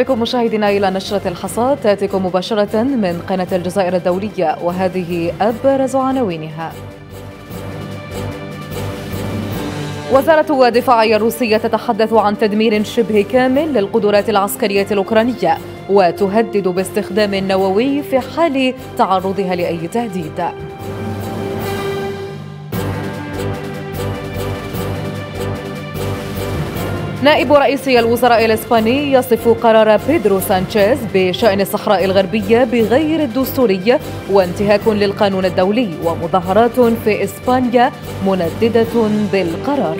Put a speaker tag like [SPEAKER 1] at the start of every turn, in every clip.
[SPEAKER 1] بكم مشاهدينا إلى نشرة الحصاد تأتيكم مباشرة من قناة الجزائر الدولية وهذه أبرز عناوينها وزارة الدفاعية الروسية تتحدث عن تدمير شبه كامل للقدرات العسكرية الأوكرانية وتهدد باستخدام النووي في حال تعرضها لأي تهديد نائب رئيس الوزراء الإسباني يصف قرار بيدرو سانشيز بشأن الصحراء الغربية بغير الدستوري وانتهاك للقانون الدولي ومظاهرات في إسبانيا منددة بالقرار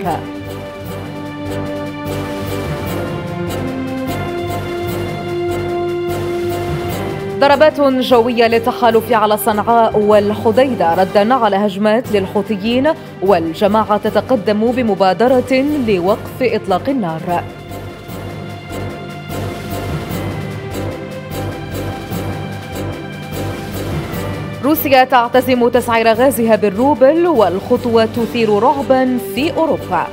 [SPEAKER 1] ضربات جوية للتحالف على صنعاء والحديدة ردا على هجمات للحوثيين والجماعة تتقدم بمبادرة لوقف إطلاق النار روسيا تعتزم تسعير غازها بالروبل والخطوة تثير رعبا في أوروبا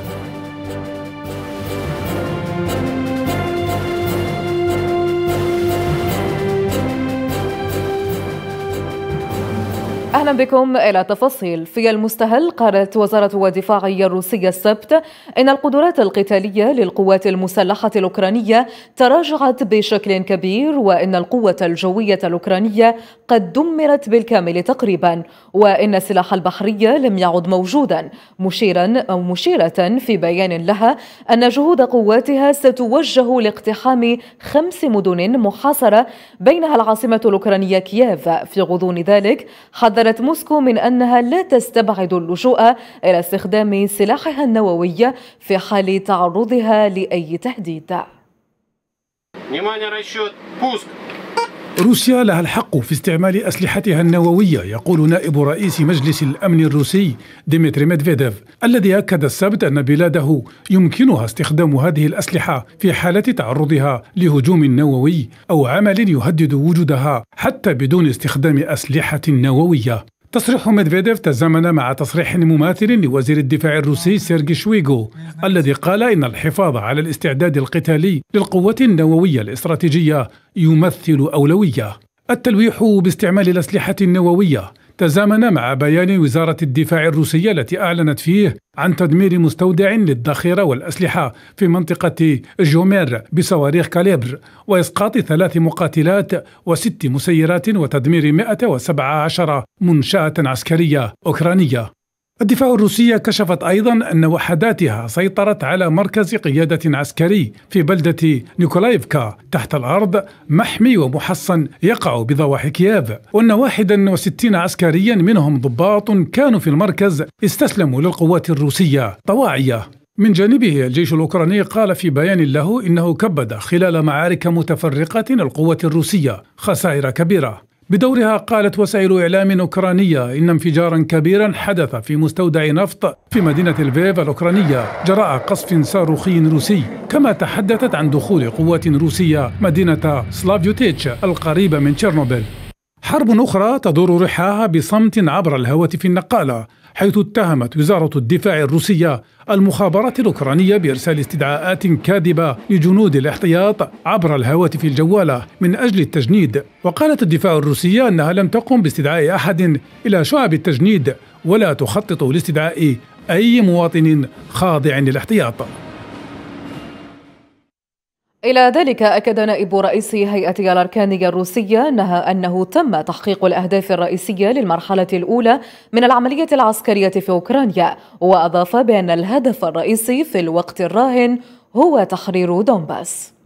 [SPEAKER 1] أهلا بكم إلى تفاصيل في المستهل قالت وزارة الدفاع الروسية السبت إن القدرات القتالية للقوات المسلحة الأوكرانية تراجعت بشكل كبير وإن القوة الجوية الأوكرانية قد دمرت بالكامل تقريبا وإن السلاح البحري لم يعد موجودا مشيرا أو مشيرة في بيان لها أن جهود قواتها ستوجه لاقتحام خمس مدن محاصرة بينها العاصمة الأوكرانية كييف في غضون ذلك حذر حذرت موسكو من أنها لا تستبعد اللجوء إلى استخدام سلاحها النووي في حال تعرضها لأي تهديد.
[SPEAKER 2] روسيا لها الحق في استعمال أسلحتها النووية يقول نائب رئيس مجلس الأمن الروسي ديمتري ميدفيديف الذي أكد السبت أن بلاده يمكنها استخدام هذه الأسلحة في حالة تعرضها لهجوم نووي أو عمل يهدد وجودها حتى بدون استخدام أسلحة نووية تصريح ميدفيديف تزامن مع تصريح مماثل لوزير الدفاع الروسي سيرجي شويغو الذي قال إن الحفاظ على الاستعداد القتالي للقوات النووية الاستراتيجية يمثل أولوية التلويح باستعمال الأسلحة النووية تزامن مع بيان وزارة الدفاع الروسية التي أعلنت فيه عن تدمير مستودع للذخيرة والأسلحة في منطقة جومير بصواريخ كاليبر وإسقاط ثلاث مقاتلات وست مسيرات وتدمير 117 منشأة عسكرية أوكرانية الدفاع الروسية كشفت أيضا أن وحداتها سيطرت على مركز قيادة عسكري في بلدة نيكولايفكا تحت الأرض محمي ومحصن يقع بضواحي كييف وأن 61 عسكريا منهم ضباط كانوا في المركز استسلموا للقوات الروسية طواعية من جانبه الجيش الأوكراني قال في بيان له إنه كبد خلال معارك متفرقة القوات الروسية خسائر كبيرة بدورها قالت وسائل إعلام أوكرانية إن انفجارا كبيرا حدث في مستودع نفط في مدينة الفيف الأوكرانية جراء قصف صاروخي روسي كما تحدثت عن دخول قوات روسية مدينة سلافيوتيتش القريبة من تشيرنوبيل حرب أخرى تدور رحاها بصمت عبر الهواتف النقالة حيث اتهمت وزارة الدفاع الروسية المخابرات الأوكرانية بإرسال استدعاءات كاذبة لجنود الاحتياط عبر الهواتف الجوالة من أجل التجنيد وقالت الدفاع الروسية أنها لم تقم باستدعاء أحد إلى شعب التجنيد ولا تخطط لاستدعاء أي مواطن خاضع للاحتياط
[SPEAKER 1] إلى ذلك أكد نائب رئيس هيئة الأركانية الروسية أنها أنه تم تحقيق الأهداف الرئيسية للمرحلة الأولى من العملية العسكرية في أوكرانيا وأضاف بأن الهدف الرئيسي في الوقت الراهن هو تحرير دونباس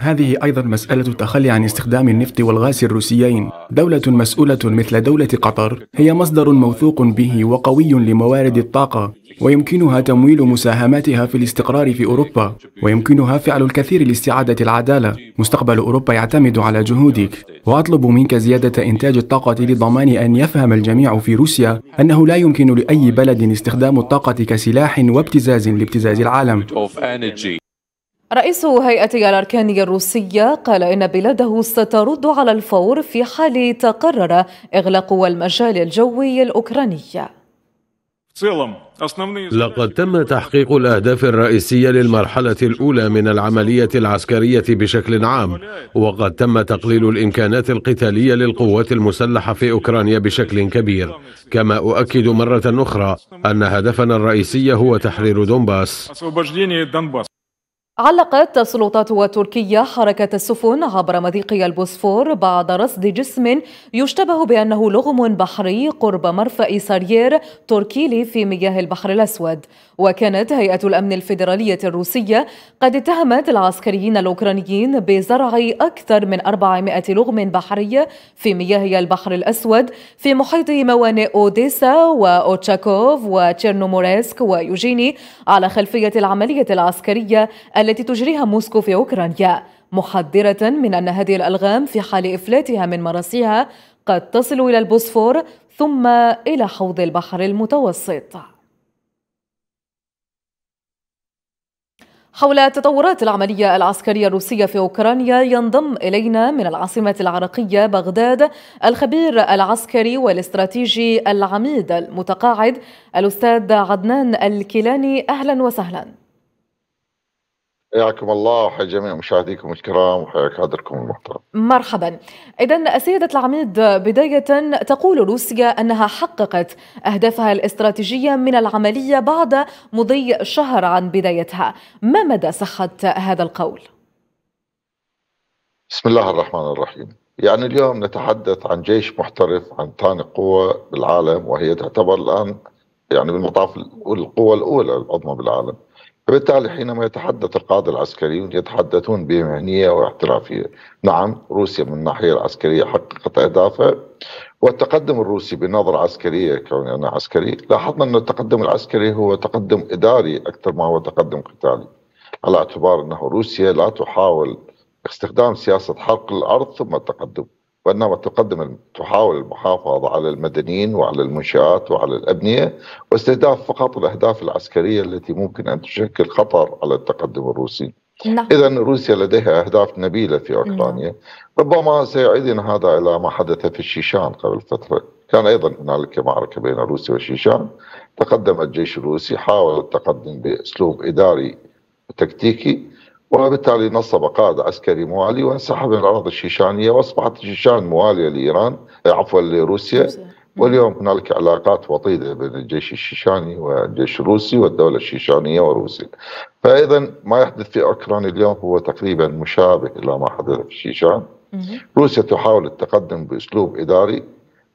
[SPEAKER 3] هذه أيضا مسألة التخلي عن استخدام النفط والغاز الروسيين دولة مسؤولة مثل دولة قطر هي مصدر موثوق به وقوي لموارد الطاقة ويمكنها تمويل مساهماتها في الاستقرار في أوروبا ويمكنها فعل الكثير لاستعادة العدالة مستقبل أوروبا يعتمد على جهودك وأطلب منك زيادة إنتاج الطاقة لضمان أن يفهم الجميع في روسيا أنه لا يمكن لأي بلد استخدام الطاقة كسلاح وابتزاز لابتزاز العالم
[SPEAKER 1] رئيس هيئة الأركان الروسية قال إن بلاده سترد على الفور في حال تقرر إغلاق المجال الجوي الأوكراني
[SPEAKER 2] لقد
[SPEAKER 4] تم تحقيق الأهداف الرئيسية للمرحلة الأولى من العملية العسكرية بشكل عام وقد تم تقليل الإمكانات القتالية للقوات المسلحة في أوكرانيا بشكل كبير كما أؤكد مرة أخرى أن هدفنا الرئيسي هو تحرير دونباس
[SPEAKER 1] علقت السلطات التركية حركة السفن عبر مضيق البوسفور بعد رصد جسم يشتبه بأنه لغم بحري قرب مرفأ سارير توركيلي في مياه البحر الأسود وكانت هيئة الأمن الفيدرالية الروسية قد اتهمت العسكريين الأوكرانيين بزرع أكثر من 400 لغم بحري في مياه البحر الأسود في محيط موانئ أوديسا وأوتشاكوف وتشيرنوموريسك ويوجيني على خلفية العملية العسكرية التي تجريها موسكو في أوكرانيا محذرة من أن هذه الألغام في حال إفلاتها من مراسيها قد تصل إلى البوسفور ثم إلى حوض البحر المتوسط حول تطورات العملية العسكرية الروسية في أوكرانيا ينضم إلينا من العاصمة العراقية بغداد الخبير العسكري والاستراتيجي العميد المتقاعد الأستاذ عدنان الكيلاني أهلا وسهلا
[SPEAKER 5] حياكم الله وحيا جميع مشاهديكم الكرام وحيا كادركم المحترم.
[SPEAKER 1] مرحبا. إذا سيادة العميد بداية تقول روسيا أنها حققت أهدافها الاستراتيجية من العملية بعد مضي شهر عن بدايتها، ما مدى صحة هذا القول؟
[SPEAKER 5] بسم الله الرحمن الرحيم. يعني اليوم نتحدث عن جيش محترف عن ثاني قوة بالعالم وهي تعتبر الآن يعني بالمطاف القوة الأولى العظمى بالعالم. فبالتالي حينما يتحدث القادة العسكريون يتحدثون بمهنية واحترافية نعم روسيا من الناحية العسكرية حققت أهدافها والتقدم الروسي بنظرة عسكرية كون أنا عسكري لاحظنا أن التقدم العسكري هو تقدم إداري أكثر ما هو تقدم قتالي على اعتبار أنه روسيا لا تحاول استخدام سياسة حرق الأرض ثم التقدم وانما تقدم تحاول المحافظه على المدنيين وعلى المنشات وعلى الابنيه واستهداف فقط الاهداف العسكريه التي ممكن ان تشكل خطر على التقدم الروسي. نعم. اذا روسيا لديها اهداف نبيله في نعم. اوكرانيا نعم. ربما سيعيدنا هذا الى ما حدث في الشيشان قبل فتره كان ايضا هنالك معركه بين روسيا والشيشان تقدم الجيش الروسي حاول التقدم باسلوب اداري وتكتيكي وبالتالي نصب قائد عسكري موالي وانسحب من الاراضي الشيشانيه واصبحت الشيشان مواليه لايران آه، عفوا لروسيا واليوم هنالك علاقات وطيده بين الجيش الشيشاني والجيش الروسي والدوله الشيشانيه وروسيا. فاذا ما يحدث في اوكرانيا اليوم هو تقريبا مشابه الى ما حدث في الشيشان. روسيا تحاول التقدم باسلوب اداري،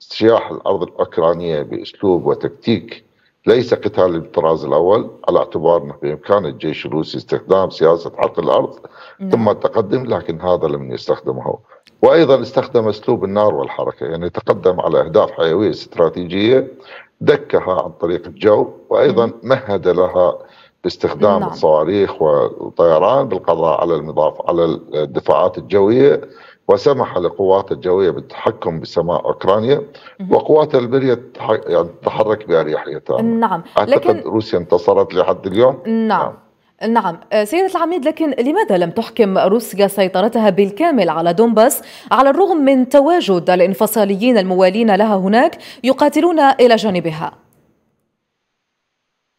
[SPEAKER 5] اجتياح الارض الاوكرانيه باسلوب وتكتيك ليس قتال الطراز الأول على اعتبار أنه بإمكان الجيش الروسي استخدام سياسة عرق الأرض نعم. ثم التقدم لكن هذا لم يستخدمه وأيضا استخدم أسلوب النار والحركة يعني تقدم على أهداف حيوية استراتيجية دكها عن طريق الجو وأيضا نعم. مهد لها باستخدام نعم. الصواريخ والطيران بالقضاء على المضاف على الدفاعات الجوية وسمح لقوات الجوية بالتحكم بسماء أوكرانيا وقوات البرية يعني تتحرك بأريحيتها نعم أعتقد لكن... روسيا انتصرت لحد اليوم
[SPEAKER 1] نعم, نعم. نعم آه، سيدة العميد لكن لماذا لم تحكم روسيا سيطرتها بالكامل على دونباس على الرغم من تواجد الانفصاليين الموالين لها هناك يقاتلون إلى جانبها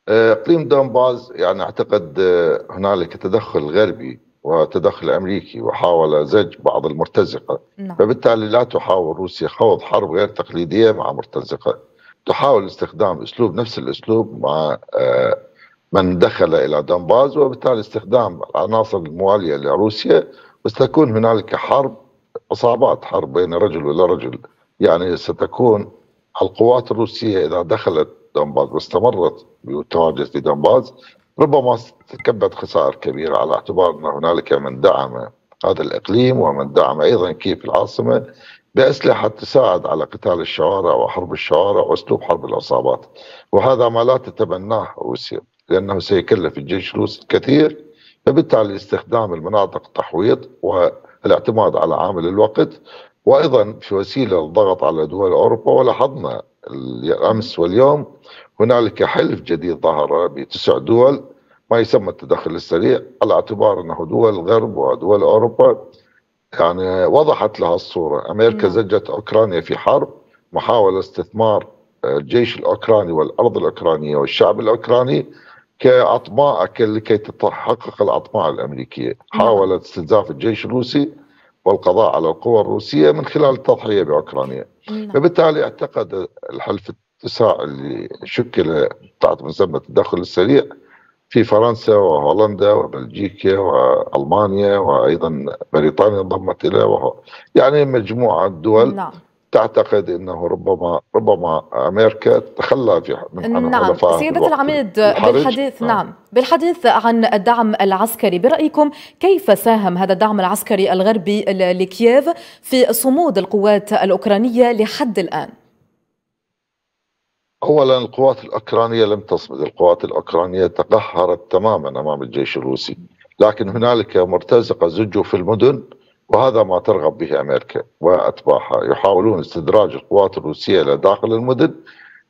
[SPEAKER 5] آه، اقليم دونباز يعني اعتقد آه، هنالك تدخل غربي وتدخل أمريكي وحاول زج بعض المرتزقة نعم. فبالتالي لا تحاول روسيا خوض حرب غير تقليدية مع مرتزقة تحاول استخدام أسلوب نفس الأسلوب مع آه، من دخل إلى دنباز وبالتالي استخدام العناصر الموالية لروسيا وستكون هنالك حرب اصابات حرب بين رجل ولا رجل يعني ستكون القوات الروسيه اذا دخلت دنباز واستمرت بالتواجد في دنباز ربما تكبد خسائر كبيرة على اعتبار أن هنالك من دعم هذا الإقليم ومن دعم أيضا كيف العاصمة بأسلحة تساعد على قتال الشوارع وحرب الشوارع وأسلوب حرب العصابات وهذا ما لا تتبناه روسيا لأنه سيكلف الجيش الروسي الكثير فبالتالي استخدام المناطق التحويط والاعتماد على عامل الوقت وأيضا في وسيلة للضغط على دول أوروبا ولاحظنا الأمس واليوم هنالك حلف جديد ظهر بتسع دول ما يسمى التدخل السريع على اعتبار انه دول الغرب ودول اوروبا يعني وضحت لها الصوره، امريكا نعم. زجت اوكرانيا في حرب محاوله استثمار الجيش الاوكراني والارض الاوكرانيه والشعب الاوكراني كاطماع لكي تتحقق الاطماع الامريكيه، نعم. حاولت استنزاف الجيش الروسي والقضاء على القوى الروسيه من خلال التضحيه باوكرانيا. نعم. فبالتالي اعتقد الحلف الاتساع اللي شكل تحت مسمى التدخل السريع في فرنسا وهولندا وبلجيكا والمانيا وايضا بريطانيا انضمت اليه وهو يعني مجموعه دول نعم. تعتقد انه ربما ربما امريكا تخلى في نعم سيادة العميد نعم. بالحديث
[SPEAKER 1] نعم. نعم بالحديث عن الدعم العسكري برأيكم كيف ساهم هذا الدعم العسكري الغربي لكييف في صمود القوات الأوكرانية لحد الآن؟
[SPEAKER 5] اولا القوات الاوكرانيه لم تصمد، القوات الاوكرانيه تقهرت تماما امام الجيش الروسي، لكن هنالك مرتزقه زجوا في المدن وهذا ما ترغب به امريكا واتباعها، يحاولون استدراج القوات الروسيه الى داخل المدن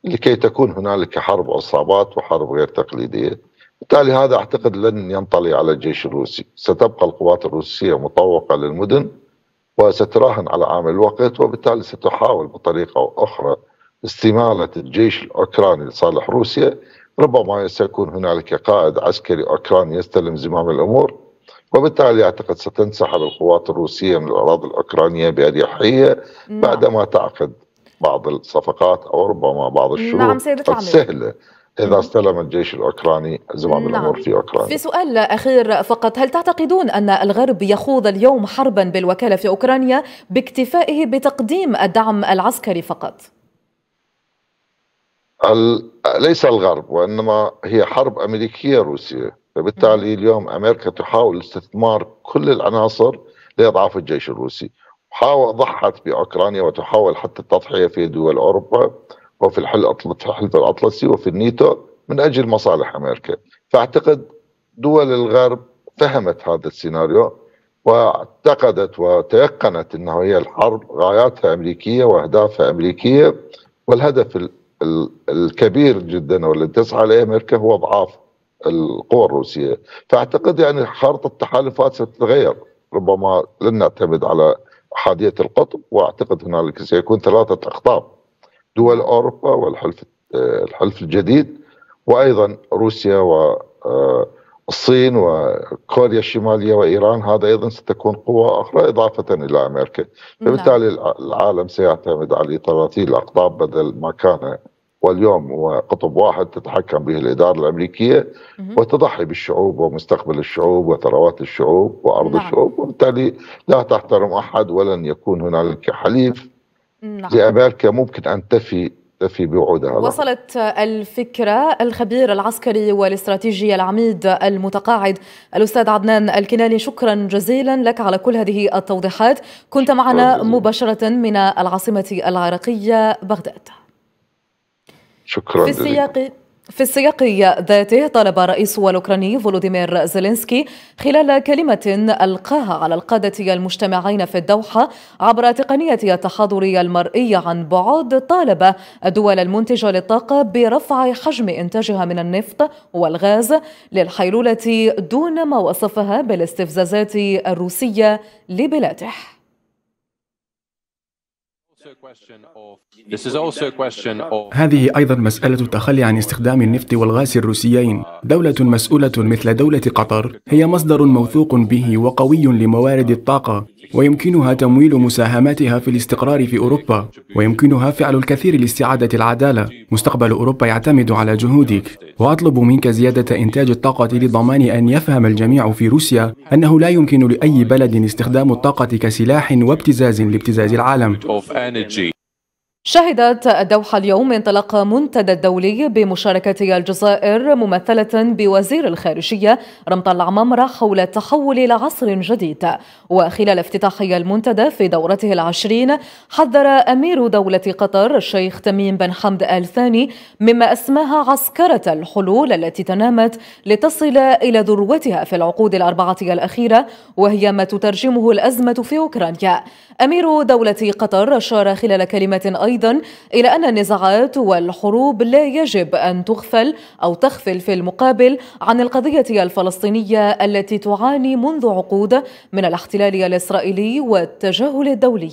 [SPEAKER 5] لكي تكون هنالك حرب عصابات وحرب غير تقليديه. بالتالي هذا اعتقد لن ينطلي على الجيش الروسي، ستبقى القوات الروسيه مطوقه للمدن وستراهن على عامل الوقت وبالتالي ستحاول بطريقه اخرى استمالة الجيش الأوكراني لصالح روسيا ربما سيكون هنالك قائد عسكري أوكراني يستلم زمام الأمور وبالتالي أعتقد ستنسحب القوات الروسية من الأراضي الأوكرانية بأريحية نعم. بعدما تعقد بعض الصفقات أو ربما بعض الشروط نعم السهلة إذا نعم. استلم الجيش الأوكراني زمام نعم. الأمور في أوكرانيا في
[SPEAKER 1] سؤال أخير فقط هل تعتقدون أن الغرب يخوض اليوم حربا بالوكالة في أوكرانيا باكتفائه بتقديم الدعم العسكري فقط؟
[SPEAKER 5] ليس الغرب وإنما هي حرب أمريكية روسية فبالتالي اليوم أمريكا تحاول استثمار كل العناصر لإضعاف الجيش الروسي حاول ضحت بأوكرانيا وتحاول حتى التضحية في دول أوروبا وفي الحلف الأطلسي وفي النيتو من أجل مصالح أمريكا فأعتقد دول الغرب فهمت هذا السيناريو واعتقدت وتيقنت انه هي الحرب غاياتها امريكيه واهدافها امريكيه والهدف الكبير جدا واللي تسعى اليه امريكا هو اضعاف القوى الروسيه فاعتقد يعني خارطه التحالفات ستتغير ربما لن نعتمد على احاديه القطب واعتقد هنالك سيكون ثلاثه اقطاب دول اوروبا والحلف الحلف الجديد وايضا روسيا و آه، الصين وكوريا الشماليه وايران هذا ايضا ستكون قوى اخرى اضافه الى امريكا، نعم. فبالتالي العالم سيعتمد على ثلاثين الاقطاب بدل ما كان واليوم هو قطب واحد تتحكم به الاداره الامريكيه وتضحي بالشعوب ومستقبل الشعوب وثروات الشعوب وارض نعم. الشعوب وبالتالي لا تحترم احد ولن يكون هنالك حليف نعم. لامريكا ممكن ان تفي تكتفي بوعودها نعم.
[SPEAKER 1] وصلت الفكرة الخبير العسكري والاستراتيجي العميد المتقاعد الأستاذ عدنان الكناني شكرا جزيلا لك على كل هذه التوضيحات كنت معنا مباشرة من العاصمة العراقية بغداد
[SPEAKER 5] شكرا في السياق
[SPEAKER 1] في السياق ذاته طلب رئيس الأوكراني فولوديمير زيلينسكي خلال كلمة ألقاها على القادة المجتمعين في الدوحة عبر تقنية التحاضر المرئي عن بعد طالب الدول المنتجة للطاقة برفع حجم إنتاجها من النفط والغاز للحيلولة دون ما وصفها بالاستفزازات الروسية لبلاده
[SPEAKER 3] هذه أيضا مسألة التخلي عن استخدام النفط والغاز الروسيين دولة مسؤولة مثل دولة قطر هي مصدر موثوق به وقوي لموارد الطاقة ويمكنها تمويل مساهماتها في الاستقرار في أوروبا ويمكنها فعل الكثير لاستعادة العدالة مستقبل أوروبا يعتمد على جهودك وأطلب منك زيادة إنتاج الطاقة لضمان أن يفهم الجميع في روسيا أنه لا يمكن لأي بلد استخدام الطاقة كسلاح وابتزاز لابتزاز العالم
[SPEAKER 6] energy
[SPEAKER 1] شهدت الدوحة اليوم انطلاق منتدى الدولي بمشاركة الجزائر ممثلة بوزير الخارجية رمط العمامرة حول التحول إلى عصر جديد وخلال افتتاح المنتدى في دورته العشرين حذر أمير دولة قطر الشيخ تميم بن حمد آل ثاني مما أسماها عسكرة الحلول التي تنامت لتصل إلى ذروتها في العقود الأربعة الأخيرة وهي ما تترجمه الأزمة في أوكرانيا أمير دولة قطر أشار خلال كلمة أيضا أيضا إلى أن النزاعات والحروب لا يجب أن تغفل أو تغفل في المقابل عن القضية الفلسطينية التي تعاني منذ عقود من الاحتلال الإسرائيلي والتجاهل الدولي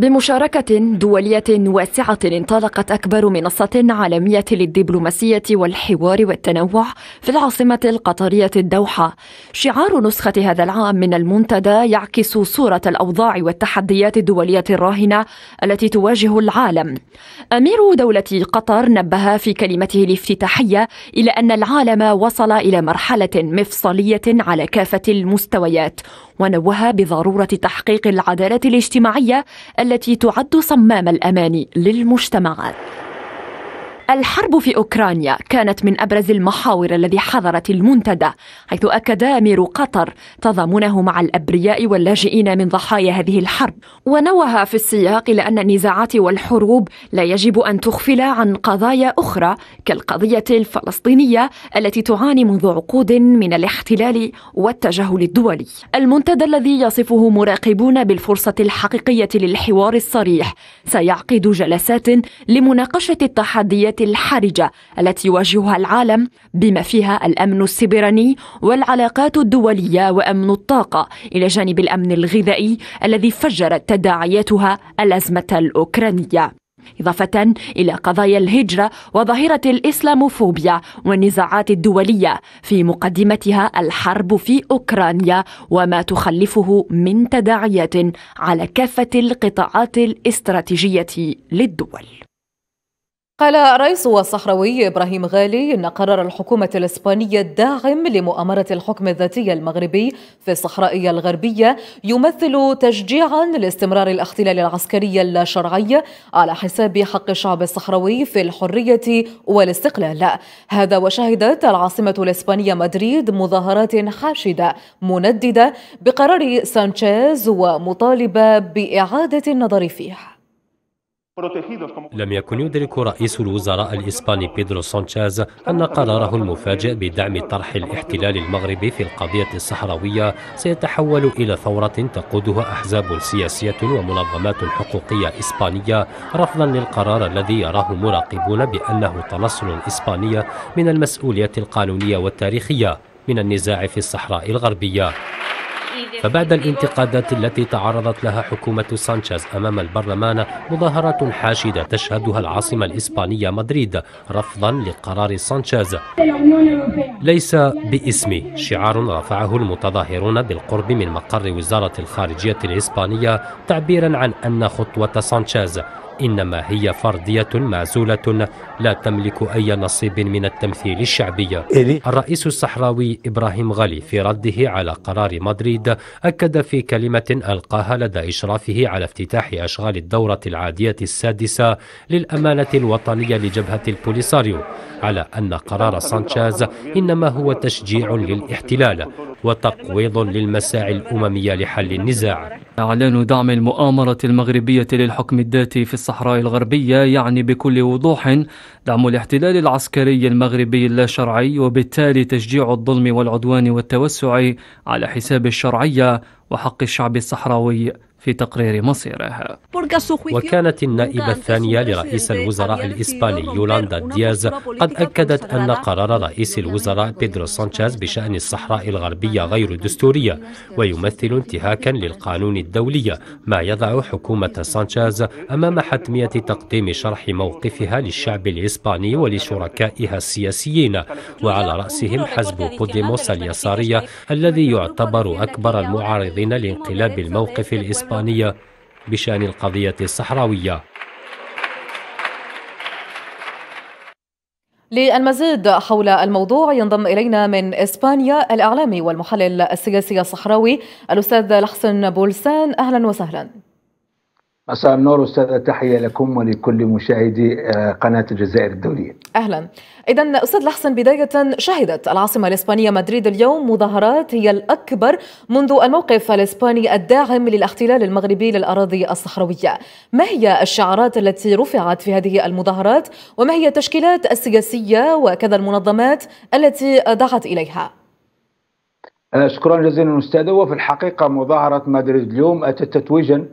[SPEAKER 7] بمشاركة دولية واسعة انطلقت أكبر منصة عالمية للدبلوماسية والحوار والتنوع في العاصمة القطرية الدوحة. شعار نسخة هذا العام من المنتدى يعكس صورة الأوضاع والتحديات الدولية الراهنة التي تواجه العالم. أمير دولة قطر نبه في كلمته الافتتاحية إلى أن العالم وصل إلى مرحلة مفصلية على كافة المستويات ونوه بضروره تحقيق العداله الاجتماعيه التي تعد صمام الامان للمجتمعات الحرب في أوكرانيا كانت من أبرز المحاور الذي حضرت المنتدى حيث أكد أمير قطر تضامنه مع الأبرياء واللاجئين من ضحايا هذه الحرب ونوه في السياق لأن النزاعات والحروب لا يجب أن تخفل عن قضايا أخرى كالقضية الفلسطينية التي تعاني منذ عقود من الاحتلال والتجاهل الدولي المنتدى الذي يصفه مراقبون بالفرصة الحقيقية للحوار الصريح سيعقد جلسات لمناقشة التحديات الحرجة التي يواجهها العالم بما فيها الأمن السبراني والعلاقات الدولية وأمن الطاقة إلى جانب الأمن الغذائي الذي فجرت تداعياتها الأزمة الأوكرانية إضافة إلى قضايا الهجرة وظاهرة الإسلاموفوبيا والنزاعات الدولية في مقدمتها الحرب في أوكرانيا وما تخلفه من تداعيات على كافة القطاعات الاستراتيجية للدول
[SPEAKER 1] قال رئيس الصحراوي إبراهيم غالي إن قرار الحكومة الإسبانية الداعم لمؤامرة الحكم الذاتي المغربي في الصحراء الغربية يمثل تشجيعا لاستمرار الاحتلال العسكري اللاشرعي على حساب حق الشعب الصحراوي في الحرية والاستقلال هذا وشهدت العاصمة الإسبانية مدريد مظاهرات حاشدة منددة بقرار سانشيز ومطالبة بإعادة النظر فيه
[SPEAKER 6] لم يكن يدرك رئيس الوزراء الإسباني بيدرو سانشيز أن قراره المفاجئ بدعم طرح الاحتلال المغربي في القضية الصحراوية سيتحول إلى ثورة تقودها أحزاب سياسية ومنظمات حقوقية إسبانية رفضا للقرار الذي يراه مراقبون بأنه تنصل إسباني من المسؤولية القانونية والتاريخية من النزاع في الصحراء الغربية فبعد الانتقادات التي تعرضت لها حكومة سانشيز أمام البرلمان مظاهرات حاشدة تشهدها العاصمة الإسبانية مدريد رفضا لقرار سانشيز ليس باسمي شعار رفعه المتظاهرون بالقرب من مقر وزارة الخارجية الإسبانية تعبيرا عن أن خطوة سانشيز إنما هي فردية معزولة لا تملك أي نصيب من التمثيل الشعبي الرئيس الصحراوي إبراهيم غالي في رده على قرار مدريد أكد في كلمة ألقاها لدى إشرافه على افتتاح أشغال الدورة العادية السادسة للأمانة الوطنية لجبهة البوليساريو على أن قرار سانشيز إنما هو تشجيع للاحتلال وتقويض للمساعي الأممية لحل النزاع إعلان دعم المؤامرة المغربية للحكم الذاتي في الصحراء الغربية يعني بكل وضوح دعم الاحتلال العسكري المغربي اللاشرعي وبالتالي تشجيع الظلم والعدوان والتوسع على حساب الشرعية وحق الشعب الصحراوي في تقرير مصيره وكانت النائبة الثانية لرئيس الوزراء الإسباني يولاندا دياز قد أكدت أن قرار رئيس الوزراء بيدرو سانشيز بشأن الصحراء الغربية غير دستورية ويمثل انتهاكا للقانون الدولي ما يضع حكومة سانشيز أمام حتمية تقديم شرح موقفها للشعب الإسباني ولشركائها السياسيين وعلى رأسهم حزب بوديموس اليسارية الذي يعتبر أكبر المعارضين لانقلاب الموقف الإسباني الإسبانية بشأن القضية الصحراوية
[SPEAKER 1] للمزيد حول الموضوع ينضم إلينا من إسبانيا الإعلامي والمحلل السياسي الصحراوي الأستاذ لحسن بولسان أهلا وسهلا
[SPEAKER 8] مساء النور استاذه تحيه لكم ولكل مشاهدي آه، قناه الجزائر الدوليه.
[SPEAKER 1] اهلا. اذا استاذ الحسن بدايه شهدت العاصمه الاسبانيه مدريد اليوم مظاهرات هي الاكبر منذ الموقف الاسباني الداعم للاحتلال المغربي للاراضي الصحراويه. ما هي الشعارات التي رفعت في هذه المظاهرات وما هي التشكيلات السياسيه وكذا المنظمات التي دعت اليها؟
[SPEAKER 8] آه، شكرا جزيلا استاذه وفي الحقيقه مظاهره مدريد اليوم اتت تتويجا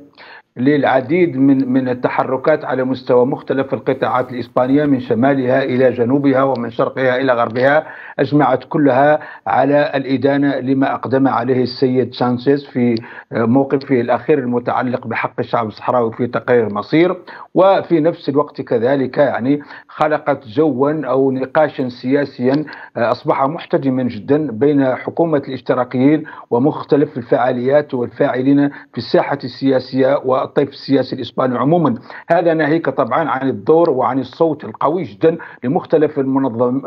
[SPEAKER 8] للعديد من من التحركات على مستوى مختلف القطاعات الاسبانيه من شمالها الى جنوبها ومن شرقها الى غربها اجمعت كلها على الادانه لما اقدم عليه السيد سانشيز في آه، موقفه الاخير المتعلق بحق الشعب الصحراوي في تقرير مصير وفي نفس الوقت كذلك يعني خلقت جوا او نقاشا سياسيا آه، اصبح محتدما جدا بين حكومه الاشتراكيين ومختلف الفعاليات والفاعلين في الساحه السياسيه و الطيف السياسي الاسباني عموما هذا ناهيك طبعا عن الدور وعن الصوت القوي جدا لمختلف المنظم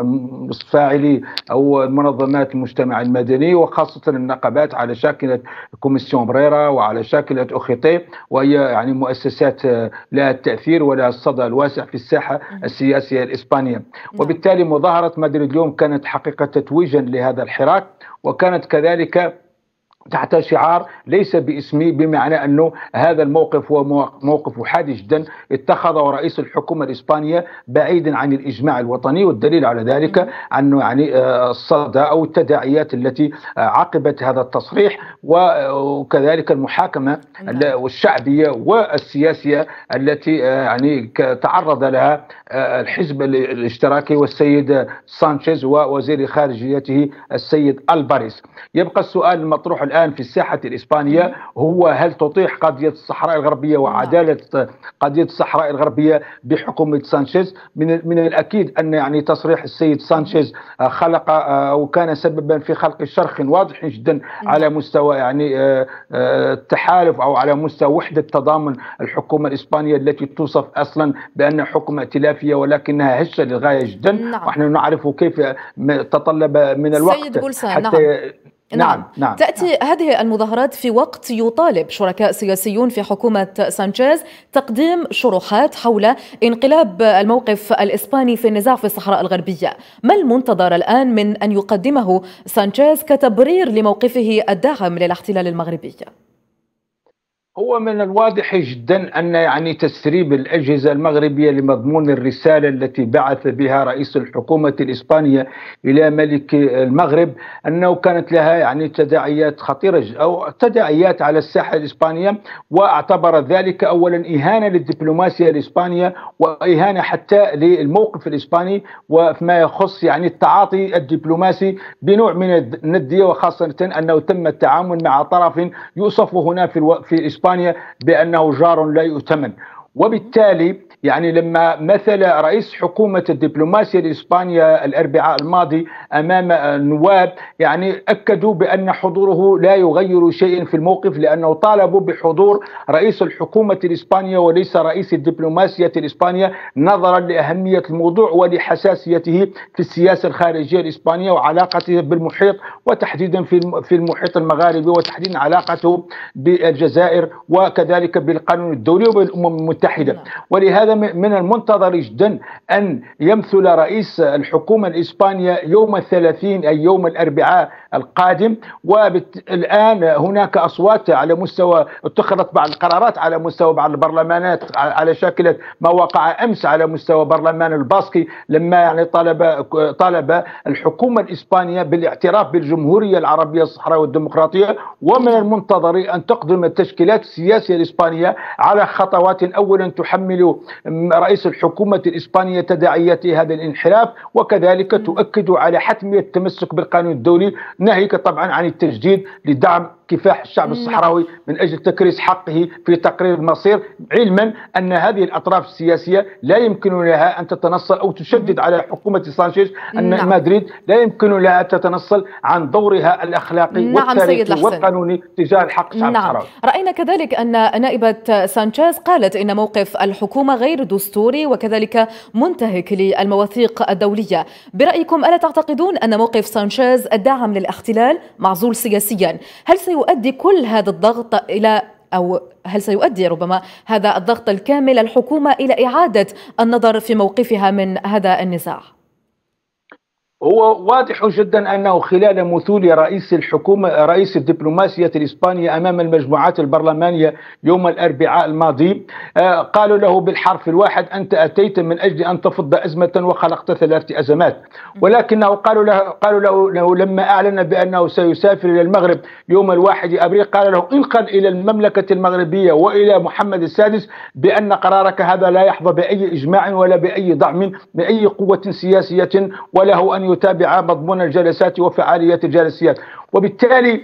[SPEAKER 8] الفاعلي او منظمات المجتمع المدني وخاصه النقابات على شاكله كوميسيون بريرا وعلى شاكله اوخيتي وهي يعني مؤسسات لها التاثير ولها الصدى الواسع في الساحه السياسيه الاسبانيه نعم. وبالتالي مظاهره مدريد اليوم كانت حقيقه تتويجا لهذا الحراك وكانت كذلك تحت شعار ليس باسمي بمعنى انه هذا الموقف هو موقف حاد جدا اتخذه رئيس الحكومه الاسبانيه بعيدا عن الاجماع الوطني والدليل على ذلك انه يعني آه، الصدى او التداعيات التي آه، عقبت هذا التصريح وكذلك المحاكمه نعم. الشعبيه والسياسيه التي آه، يعني تعرض لها الحزب الاشتراكي والسيد سانشيز ووزير خارجيته السيد الباريس يبقى السؤال المطروح الآن في الساحة الإسبانية هو هل تطيح قضية الصحراء الغربية وعدالة قضية الصحراء الغربية بحكومة سانشيز من من الأكيد أن يعني تصريح السيد سانشيز خلق آه، أو كان سببا في خلق شرخ واضح جدا على مستوى يعني آه، آه، التحالف أو على مستوى وحدة تضامن الحكومة الإسبانية التي توصف أصلا بأن حكومة ائتلافية ولكنها هشة للغاية جدا نعم. ونحن نعرف كيف تطلب من الوقت سيد حتى نعم. نعم،, نعم نعم تأتي
[SPEAKER 1] نعم. هذه المظاهرات في وقت يطالب شركاء سياسيون في حكومة سانشيز تقديم شروحات حول انقلاب الموقف الإسباني في النزاع في الصحراء الغربية ما المنتظر الآن من أن يقدمه سانشيز كتبرير لموقفه الداعم للاحتلال المغربي؟
[SPEAKER 8] هو من الواضح جدا ان يعني تسريب الاجهزه المغربيه لمضمون الرساله التي بعث بها رئيس الحكومه الاسبانيه الى ملك المغرب انه كانت لها يعني تداعيات خطيره او تداعيات على الساحه الاسبانيه واعتبر ذلك اولا اهانه للدبلوماسيه الاسبانيه واهانه حتى للموقف الاسباني وفيما يخص يعني التعاطي الدبلوماسي بنوع من النديه وخاصه انه تم التعامل مع طرف يوصف هنا في في اسبانيا بريطانيا بانه جار لا يؤتمن وبالتالي يعني لما مثل رئيس حكومة الدبلوماسية لإسبانيا الأربعاء الماضي أمام النواب يعني أكدوا بأن حضوره لا يغير شيء في الموقف لأنه طالبوا بحضور رئيس الحكومة الإسبانية وليس رئيس الدبلوماسية الإسبانية نظرا لأهمية الموضوع ولحساسيته في السياسة الخارجية الإسبانية وعلاقته بالمحيط وتحديدا في المحيط المغاربي وتحديدا علاقته بالجزائر وكذلك بالقانون الدولي وبالأمم المتحدة نعم. ولهذا هذا من المنتظر جدا أن يمثل رئيس الحكومة الإسبانية يوم الثلاثين أي يوم الأربعاء القادم والآن هناك أصوات على مستوى اتخذت بعض القرارات على مستوى بعض البرلمانات على شاكلة ما وقع أمس على مستوى برلمان الباسكي لما يعني طلب طلب الحكومة الإسبانية بالاعتراف بالجمهورية العربية الصحراوية الديمقراطية ومن المنتظر أن تقدم التشكيلات السياسية الإسبانية على خطوات أولا تحمل رئيس الحكومة الإسبانية تداعيات هذا الانحراف وكذلك تؤكد على حتمية التمسك بالقانون الدولي ناهيك طبعا عن التجديد لدعم كفاح الشعب نعم. الصحراوي من أجل تكريس حقه في تقرير المصير علما أن هذه الأطراف السياسية لا يمكن لها أن تتنصل أو تشدد على حكومة سانشيز أن نعم. مدريد لا يمكن لها أن تتنصل عن دورها الأخلاقي نعم والتاريخي والقانوني تجاه الحق الشعب نعم. الصحراوي
[SPEAKER 1] رأينا كذلك أن نائبة سانشيز قالت إن موقف الحكومة غير دستوري وكذلك منتهك للمواثيق الدولية برأيكم ألا تعتقدون أن موقف سانشيز الداعم للاحتلال معزول سياسيا هل سي سيؤدي كل هذا الضغط إلى أو هل سيؤدي ربما هذا الضغط الكامل الحكومة إلى إعادة النظر في موقفها من هذا النزاع؟
[SPEAKER 8] هو واضح جدا انه خلال مثول رئيس الحكومه رئيس الدبلوماسيه الاسبانيه امام المجموعات البرلمانيه يوم الاربعاء الماضي آه، قالوا له بالحرف الواحد انت اتيت من اجل ان تفض ازمه وخلقت ثلاث ازمات ولكنه قالوا له قالوا له لما اعلن بانه سيسافر الى المغرب يوم الواحد ابريل قال له انقل الى المملكه المغربيه والى محمد السادس بان قرارك هذا لا يحظى باي اجماع ولا باي دعم من اي قوه سياسيه وله ان يتابع مضمون الجلسات وفعاليات الجلسيات وبالتالي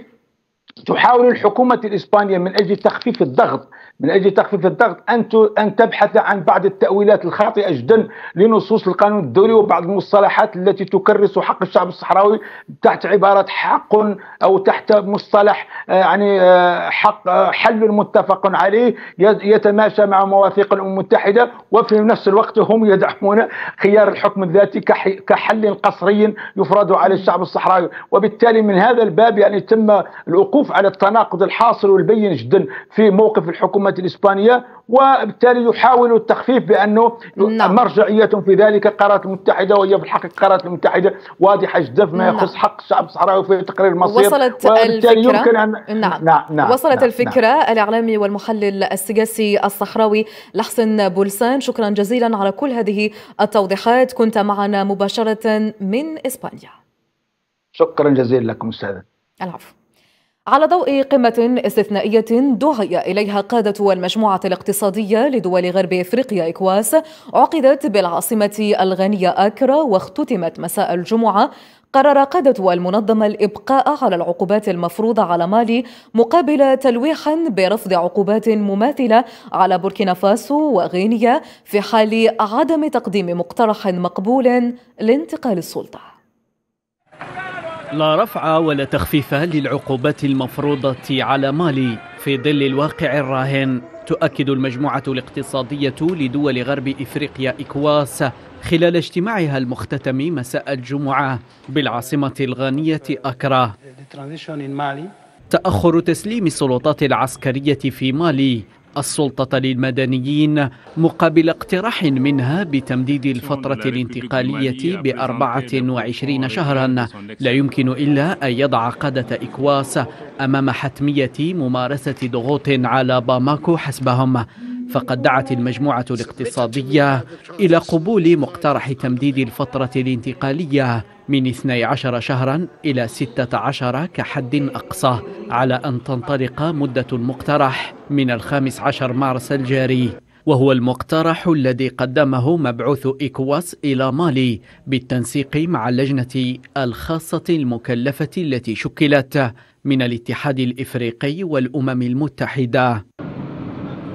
[SPEAKER 8] تحاول الحكومة الإسبانية من أجل تخفيف الضغط من أجل تخفيف الضغط أن أن تبحث عن بعض التأويلات الخاطئة جدا لنصوص القانون الدولي وبعض المصطلحات التي تكرس حق الشعب الصحراوي تحت عبارة حق أو تحت مصطلح آه، يعني آه، حق آه، حل متفق عليه يتماشى مع مواثيق الأمم المتحدة وفي نفس الوقت هم يدعمون خيار الحكم الذاتي كحل قصري يفرض على الشعب الصحراوي وبالتالي من هذا الباب يعني تم الوقوف على التناقض الحاصل والبين جدا في موقف الحكومة الحكومة الإسبانية وبالتالي يحاول التخفيف بأنه نعم. مرجعية في ذلك القارات المتحدة وهي في الحقيقة القارات المتحدة واضحة جدا فيما يخص حق الشعب الصحراوي في تقرير المصير وصلت الفكرة يمكن أن...
[SPEAKER 1] نعم. نعم. نعم. نعم. وصلت نعم. الفكرة نعم. الإعلامي والمحلل السياسي الصحراوي لحسن بولسان شكرا جزيلا على كل هذه التوضيحات كنت معنا مباشرة من إسبانيا
[SPEAKER 8] شكرا جزيلا لكم أستاذة
[SPEAKER 1] العفو على ضوء قمة استثنائية دعي إليها قادة المجموعة الاقتصادية لدول غرب إفريقيا إكواس عقدت بالعاصمة الغنية أكرا واختتمت مساء الجمعة قرر قادة المنظمة الإبقاء على العقوبات المفروضة على مالي مقابل تلويحا برفض عقوبات مماثلة على بوركينا فاسو وغينيا في حال عدم تقديم مقترح مقبول لانتقال السلطة
[SPEAKER 9] لا رفع ولا تخفيف للعقوبات المفروضة على مالي في ظل الواقع الراهن تؤكد المجموعة الاقتصادية لدول غرب إفريقيا إكواس خلال اجتماعها المختتم مساء الجمعة بالعاصمة الغانية أكرا تأخر تسليم السلطات العسكرية في مالي السلطة للمدنيين مقابل اقتراح منها بتمديد الفترة الانتقالية بأربعة وعشرين شهرا لا يمكن إلا أن يضع قادة إكواس أمام حتمية ممارسة ضغوط على باماكو حسبهم فقد دعت المجموعة الاقتصادية إلى قبول مقترح تمديد الفترة الانتقالية من 12 شهرا إلى 16 كحد أقصى على أن تنطلق مدة المقترح من الخامس عشر مارس الجاري وهو المقترح الذي قدمه مبعوث إيكواس إلى مالي بالتنسيق مع اللجنة الخاصة المكلفة التي شكلت من الاتحاد الإفريقي والأمم المتحدة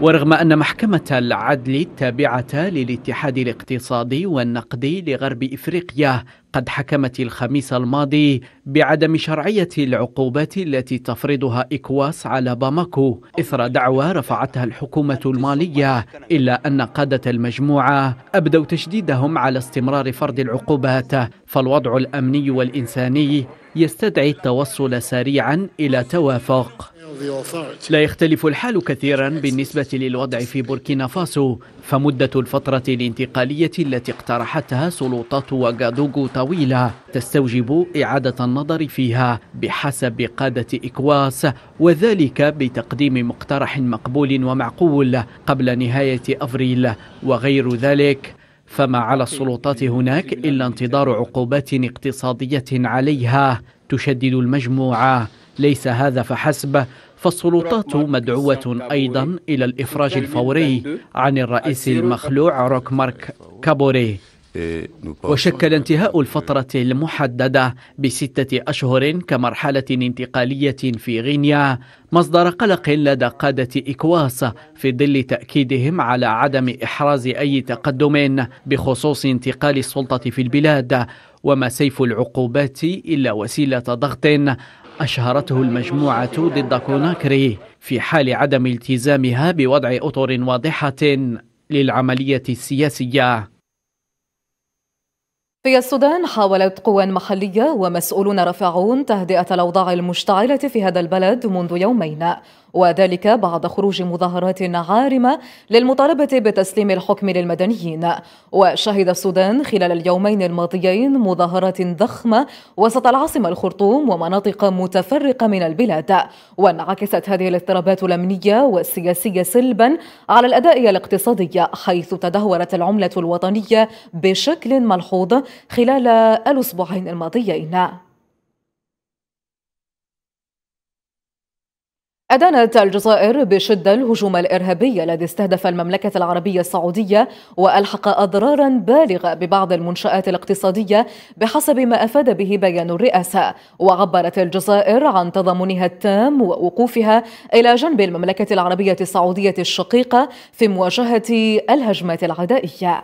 [SPEAKER 9] ورغم أن محكمة العدل التابعة للاتحاد الاقتصادي والنقدي لغرب إفريقيا قد حكمت الخميس الماضي بعدم شرعية العقوبات التي تفرضها إكواس على باماكو إثر دعوى رفعتها الحكومة المالية إلا أن قادة المجموعة أبدوا تشديدهم على استمرار فرض العقوبات فالوضع الأمني والإنساني يستدعي التوصل سريعا إلى توافق لا يختلف الحال كثيرا بالنسبة للوضع في بوركينا فاسو فمدة الفترة الانتقالية التي اقترحتها سلطات واغادوغو طويلة تستوجب إعادة النظر فيها بحسب قادة إكواس وذلك بتقديم مقترح مقبول ومعقول قبل نهاية أفريل وغير ذلك فما على السلطات هناك إلا انتظار عقوبات اقتصادية عليها تشدد المجموعة ليس هذا فحسب فالسلطات مدعوة أيضا إلى الإفراج الفوري عن الرئيس المخلوع روك مارك كابوري وشكل انتهاء الفترة المحددة بستة أشهر كمرحلة انتقالية في غينيا مصدر قلق لدى قادة إكواس في ظل تأكيدهم على عدم إحراز أي تقدم بخصوص انتقال السلطة في البلاد وما سيف العقوبات إلا وسيلة ضغط أشهرته المجموعة ضد كوناكري في حال عدم التزامها بوضع أطر واضحة للعملية السياسية
[SPEAKER 1] في السودان حاولت قوى محلية ومسؤولون رافعون تهدئة الأوضاع المشتعلة في هذا البلد منذ يومين وذلك بعد خروج مظاهرات عارمة للمطالبة بتسليم الحكم للمدنيين وشهد السودان خلال اليومين الماضيين مظاهرات ضخمة وسط العاصمة الخرطوم ومناطق متفرقة من البلاد وانعكست هذه الاضطرابات الأمنية والسياسية سلبا على الأداء الاقتصادي حيث تدهورت العملة الوطنية بشكل ملحوظ خلال الأسبوعين الماضيين أدانت الجزائر بشدة الهجوم الإرهابي الذي استهدف المملكة العربية السعودية وألحق أضرارا بالغة ببعض المنشآت الاقتصادية بحسب ما أفاد به بيان الرئاسة وعبرت الجزائر عن تضامنها التام ووقوفها إلى جنب المملكة العربية السعودية الشقيقة في مواجهة الهجمات العدائية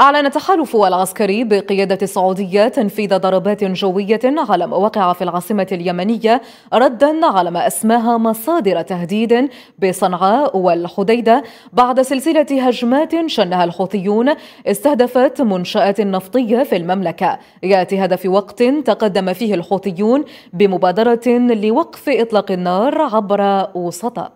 [SPEAKER 1] أعلن التحالف العسكري بقيادة السعودية تنفيذ ضربات جوية على مواقع في العاصمة اليمنية ردا على ما أسماها مصادر تهديد بصنعاء والحديدة بعد سلسلة هجمات شنها الحوثيون استهدفت منشآت نفطية في المملكة يأتي هذا في وقت تقدم فيه الحوثيون بمبادرة لوقف إطلاق النار عبر وسطاء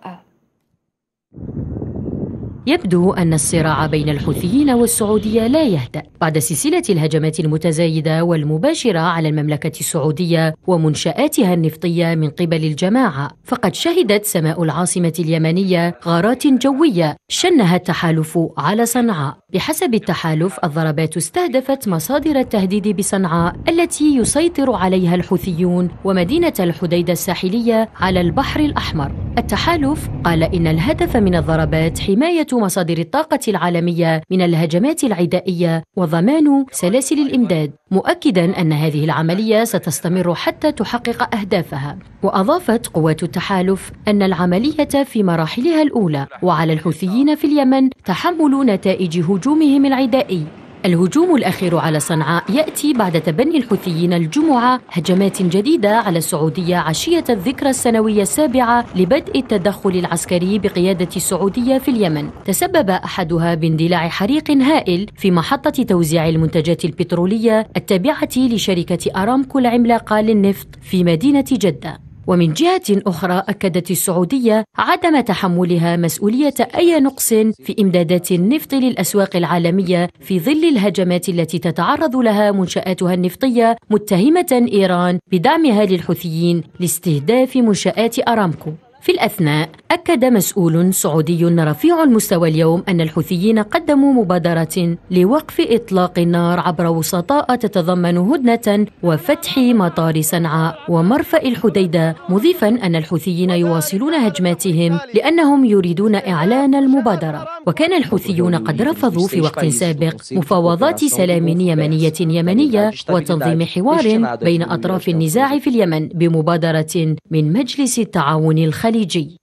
[SPEAKER 10] يبدو أن الصراع بين الحوثيين والسعودية لا يهدأ بعد سلسلة الهجمات المتزايدة والمباشرة على المملكة السعودية ومنشآتها النفطية من قبل الجماعة فقد شهدت سماء العاصمة اليمنية غارات جوية شنها التحالف على صنعاء بحسب التحالف الضربات استهدفت مصادر التهديد بصنعاء التي يسيطر عليها الحوثيون ومدينة الحديدة الساحلية على البحر الأحمر التحالف قال إن الهدف من الضربات حماية مصادر الطاقة العالمية من الهجمات العدائية وضمان سلاسل الإمداد مؤكدا أن هذه العملية ستستمر حتى تحقق أهدافها وأضافت قوات التحالف أن العملية في مراحلها الأولى وعلى الحوثيين في اليمن تحمل نتائج هجومهم العدائي الهجوم الأخير على صنعاء يأتي بعد تبني الحوثيين الجمعة هجمات جديدة على السعودية عشية الذكرى السنوية السابعة لبدء التدخل العسكري بقيادة السعودية في اليمن تسبب أحدها باندلاع حريق هائل في محطة توزيع المنتجات البترولية التابعة لشركة أرامكو العملاقة للنفط في مدينة جدة ومن جهة أخرى أكدت السعودية عدم تحملها مسؤولية أي نقص في إمدادات النفط للأسواق العالمية في ظل الهجمات التي تتعرض لها منشآتها النفطية متهمة إيران بدعمها للحوثيين لاستهداف منشآت أرامكو في الأثناء أكد مسؤول سعودي رفيع المستوى اليوم أن الحوثيين قدموا مبادرة لوقف إطلاق النار عبر وسطاء تتضمن هدنة وفتح مطار صنعاء ومرفأ الحديدة مضيفا أن الحوثيين يواصلون هجماتهم لأنهم يريدون إعلان المبادرة وكان الحوثيون قد رفضوا في وقت سابق مفاوضات سلام يمنية يمنية وتنظيم حوار بين أطراف النزاع في اليمن بمبادرة من مجلس التعاون الخليجي الخليجي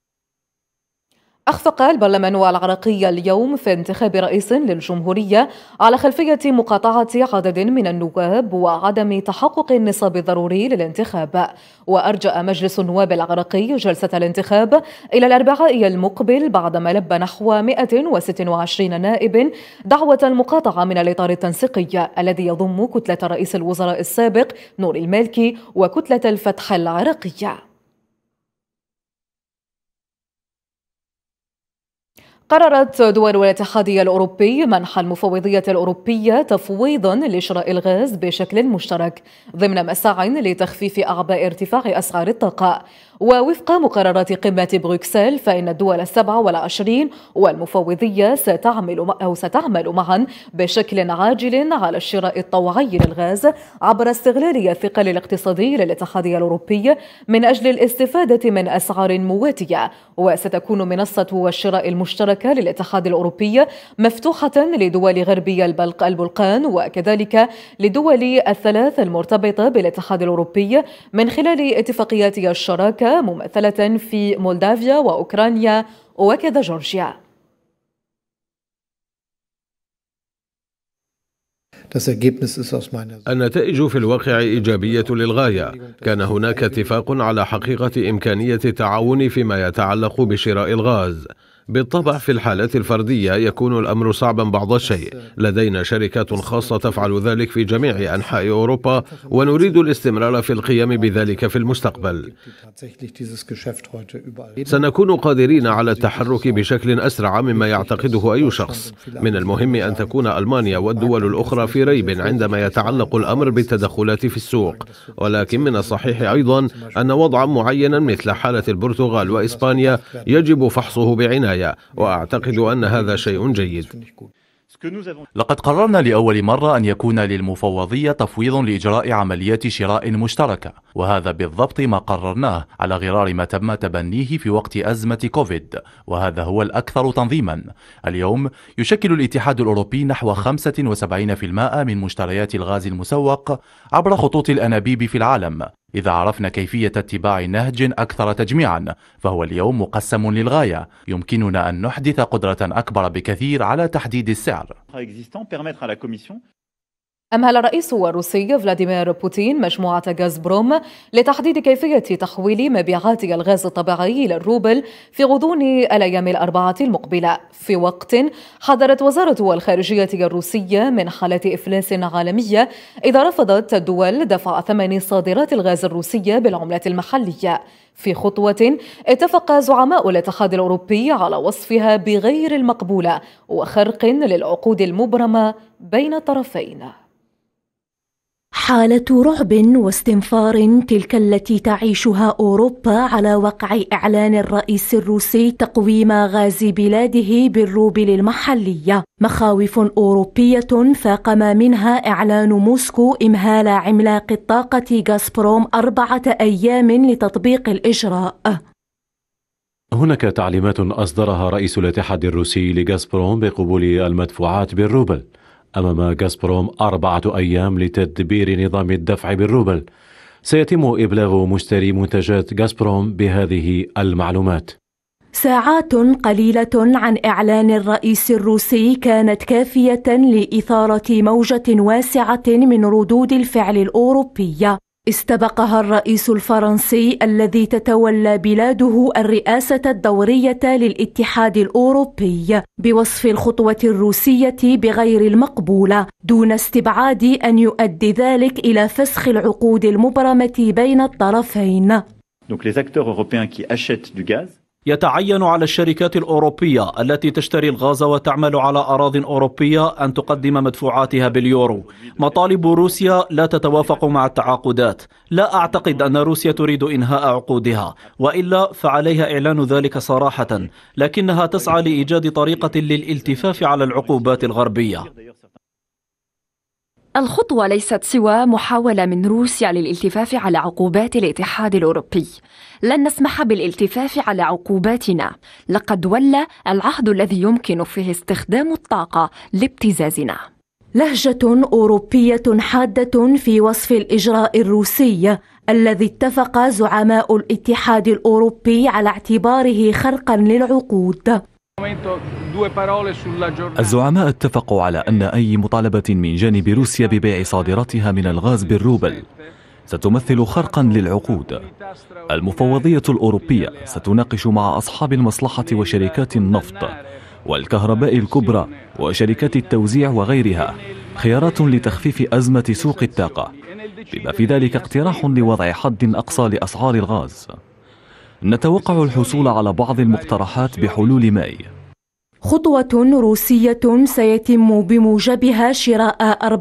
[SPEAKER 1] أخفق البرلمان العراقي اليوم في انتخاب رئيس للجمهورية على خلفية مقاطعة عدد من النواب وعدم تحقق النصاب الضروري للانتخاب وأرجأ مجلس النواب العراقي جلسة الانتخاب إلى الأربعاء المقبل بعدما لب نحو 126 نائب دعوة المقاطعة من الإطار التنسيقي الذي يضم كتلة رئيس الوزراء السابق نور المالكي وكتلة الفتح العراقية قررت دول الاتحادية الأوروبي منح المفوضية الأوروبية تفويضا لشراء الغاز بشكل مشترك ضمن مساع لتخفيف أعباء ارتفاع أسعار الطاقة ووفق مقررات قمة بروكسل فإن الدول السبع والعشرين والمفوضية ستعمل أو ستعمل معا بشكل عاجل على الشراء الطوعي للغاز عبر استغلال الثقل الاقتصادي للاتحاد الأوروبي من أجل الاستفادة من أسعار مواتية وستكون منصة الشراء المشتركة للاتحاد الأوروبي مفتوحة لدول غربي البلق البلقان وكذلك لدول الثلاث المرتبطة بالاتحاد الأوروبي من خلال اتفاقيات الشراكة ممثلة في مولدافيا وأوكرانيا وكذا جورجيا
[SPEAKER 4] النتائج في الواقع إيجابية للغاية كان هناك اتفاق على حقيقة إمكانية التعاون فيما يتعلق بشراء الغاز بالطبع في الحالات الفردية يكون الأمر صعبا بعض الشيء لدينا شركات خاصة تفعل ذلك في جميع أنحاء أوروبا ونريد الاستمرار في القيام بذلك في المستقبل سنكون قادرين على التحرك بشكل أسرع مما يعتقده أي شخص من المهم أن تكون ألمانيا والدول الأخرى في ريب عندما يتعلق الأمر بالتدخلات في السوق ولكن من الصحيح أيضا أن وضعا معينا مثل حالة البرتغال وإسبانيا يجب فحصه بعناية البداية وأعتقد أن هذا شيء جيد لقد قررنا لأول مرة أن يكون للمفوضية تفويض لإجراء عمليات
[SPEAKER 11] شراء مشتركة وهذا بالضبط ما قررناه على غرار ما تم تبنيه في وقت أزمة كوفيد وهذا هو الأكثر تنظيما اليوم يشكل الاتحاد الأوروبي نحو 75% من مشتريات الغاز المسوق عبر خطوط الأنابيب في العالم إذا عرفنا كيفية اتباع نهج أكثر تجميعا فهو اليوم مقسم للغاية يمكننا أن نحدث قدرة أكبر بكثير على تحديد السعر
[SPEAKER 1] أمهل الرئيس الروسي فلاديمير بوتين مجموعة غاز بروم لتحديد كيفية تحويل مبيعات الغاز الطبيعي إلى الروبل في غضون الأيام الأربعة المقبلة في وقت حذرت وزارة الخارجية الروسية من حالة إفلاس عالمية إذا رفضت الدول دفع ثمن صادرات الغاز الروسية بالعملة المحلية في خطوة اتفق زعماء الاتحاد الأوروبي على وصفها بغير المقبولة وخرق للعقود المبرمة بين الطرفين حالة
[SPEAKER 12] رعب واستنفار تلك التي تعيشها أوروبا على وقع إعلان الرئيس الروسي تقويم غاز بلاده بالروبل المحلية مخاوف أوروبية فاقم منها إعلان موسكو إمهال عملاق الطاقة غازبروم أربعة أيام لتطبيق الإجراء
[SPEAKER 11] هناك تعليمات أصدرها رئيس الاتحاد الروسي لغازبروم بقبول المدفوعات بالروبل أمام غازبروم أربعة أيام لتدبير نظام الدفع بالروبل سيتم إبلاغ مشتري منتجات غازبروم بهذه المعلومات
[SPEAKER 12] ساعات قليلة عن إعلان الرئيس الروسي كانت كافية لإثارة موجة واسعة من ردود الفعل الأوروبية استبقها الرئيس الفرنسي الذي تتولى بلاده الرئاسة الدورية للاتحاد الأوروبي بوصف الخطوة الروسية بغير المقبولة دون استبعاد أن يؤدي ذلك إلى فسخ العقود المبرمة بين الطرفين.
[SPEAKER 11] Donc les acteurs européens qui achètent du gaz
[SPEAKER 9] يتعين على الشركات الأوروبية التي تشتري الغاز وتعمل على أراض أوروبية أن تقدم مدفوعاتها باليورو مطالب روسيا لا تتوافق مع التعاقدات لا أعتقد أن روسيا تريد إنهاء عقودها وإلا فعليها إعلان ذلك صراحة لكنها تسعى لإيجاد طريقة للالتفاف على العقوبات الغربية
[SPEAKER 7] الخطوة ليست سوى محاولة من روسيا للالتفاف على عقوبات الاتحاد الأوروبي لن نسمح بالالتفاف على عقوباتنا لقد ولى العهد الذي يمكن فيه استخدام الطاقه لابتزازنا
[SPEAKER 12] لهجة أوروبية حادة في وصف الإجراء الروسي الذي اتفق زعماء الاتحاد الأوروبي على اعتباره خرقا للعقود
[SPEAKER 11] الزعماء اتفقوا على أن أي مطالبة من جانب روسيا ببيع صادراتها من الغاز بالروبل ستمثل خرقا للعقود المفوضية الأوروبية ستناقش مع أصحاب المصلحة وشركات النفط والكهرباء الكبرى وشركات التوزيع وغيرها خيارات لتخفيف أزمة سوق الطاقة بما في ذلك اقتراح لوضع حد أقصى لأسعار الغاز نتوقع الحصول على بعض المقترحات بحلول ماي
[SPEAKER 12] خطوة روسية سيتم بموجبها شراء 40%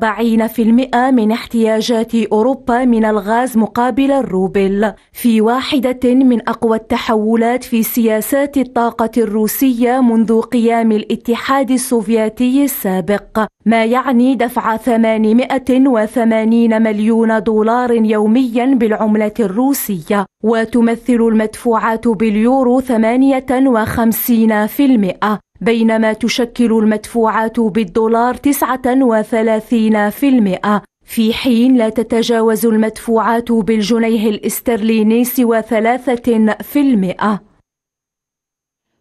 [SPEAKER 12] من احتياجات أوروبا من الغاز مقابل الروبل في واحدة من أقوى التحولات في سياسات الطاقة الروسية منذ قيام الاتحاد السوفيتي السابق ما يعني دفع 880 مليون دولار يوميا بالعملة الروسية وتمثل المدفوعات باليورو 58% بينما تشكل المدفوعات بالدولار 39% في حين لا تتجاوز المدفوعات بالجنيه الاسترليني سوى 3%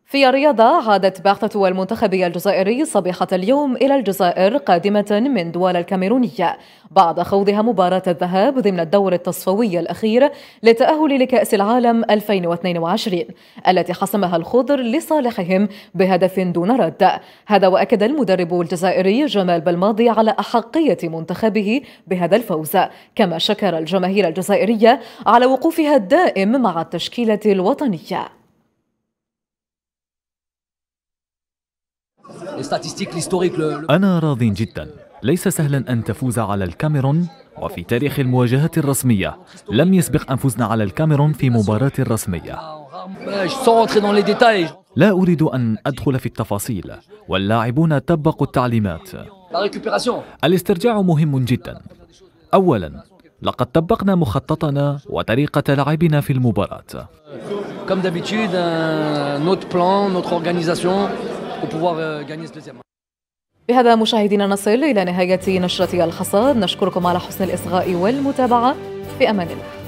[SPEAKER 1] في الرياضة عادت بعثة المنتخب الجزائري صبيحة اليوم إلى الجزائر قادمة من دول الكاميرونية بعد خوضها مباراة الذهاب ضمن الدور التصفوي الأخير للتأهل لكأس العالم 2022 التي حسمها الخضر لصالحهم بهدف دون رد هذا وأكد المدرب الجزائري جمال بلماضي على أحقية منتخبه بهذا الفوز كما شكر الجماهير الجزائرية على وقوفها الدائم مع التشكيلة الوطنية أنا
[SPEAKER 11] راض جدا ليس سهلا أن تفوز على الكاميرون وفي تاريخ المواجهات الرسمية لم يسبق أن فزنا على الكاميرون في مباراة رسمية لا أريد أن أدخل في التفاصيل واللاعبون طبقوا التعليمات الاسترجاع مهم جدا أولا لقد طبقنا مخططنا وطريقة لعبنا في المباراة
[SPEAKER 1] بهذا مشاهدينا نصل إلى نهاية نشرة الحصاد نشكركم على حسن الإصغاء والمتابعة في أمان الله